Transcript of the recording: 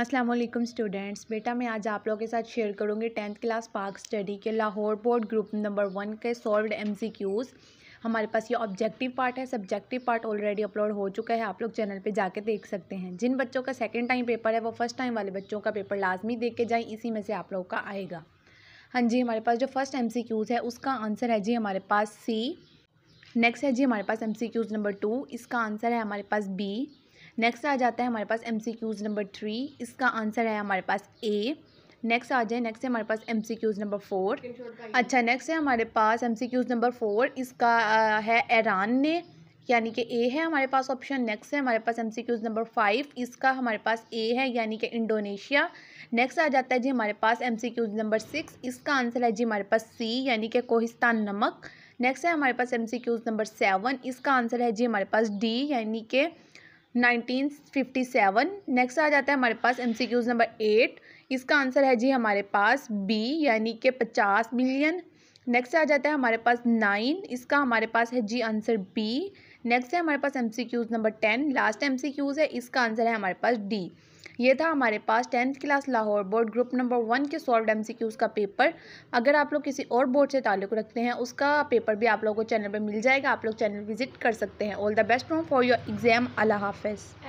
अस्सलाम वालेकुम स्टूडेंट्स बेटा मैं आज आप लोगों के साथ शेयर करूंगी टेंथ क्लास पार्क स्टडी के Lahore board group number one के सी क्यूज़ हमारे पास ये ऑब्जेक्टिव पार्ट है सब्जेक्टिव पार्ट ऑलरेडी अपलोड हो चुका है आप लोग चैनल पे जाके देख सकते हैं जिन बच्चों का सेकेंड टाइम पेपर है वो फर्स्ट टाइम वाले बच्चों का पेपर लाजमी देख के जाएँ इसी में से आप लोगों का आएगा हाँ जी हमारे पास जो फर्स्ट एम है उसका आंसर है जी हमारे पास सी नेक्स्ट है जी हमारे पास एम नंबर टू इसका आंसर है हमारे पास बी नेक्स्ट आ जाता है हमारे पास एम नंबर थ्री इसका आंसर है हमारे पास ए नेक्स्ट आ जाए नेक्स्ट है हमारे पास M C Qs number four अच्छा नेक्स्ट है हमारे पास M C Qs number four इसका है ईरान ने यानी कि ए है हमारे पास ऑप्शन नेक्स्ट है हमारे पास M C Qs number five इसका हमारे पास ए है यानी कि इंडोनेशिया नेक्स्ट आ जाता है जी हमारे पास M C Qs number six इसका आंसर है जी हमारे पास सी यानी कि कोहिस्तान नमक नेक्स्ट है हमारे पास M C Qs number seven इसका आंसर है जी हमारे पास डी यानी कि नाइनटीन फिफ्टी सेवन नेक्स्ट आ जाता है हमारे पास M C Qs number eight इसका आंसर है जी हमारे पास बी यानी कि पचास मिलियन नेक्स्ट आ जाता है हमारे पास नाइन इसका हमारे पास है जी आंसर बी नेक्स्ट है हमारे पास M C Qs number ten last M C Qs है इसका आंसर है हमारे पास डी ये था हमारे पास tenth class Lahore board group number one के सॉल्व एम सी का पेपर अगर आप लोग किसी और बोर्ड से ताल्लुक़ रखते हैं उसका पेपर भी आप लोगों को चैनल पर मिल जाएगा आप लोग चैनल विजिट कर सकते हैं all the best from for your exam अल्लाह हाफ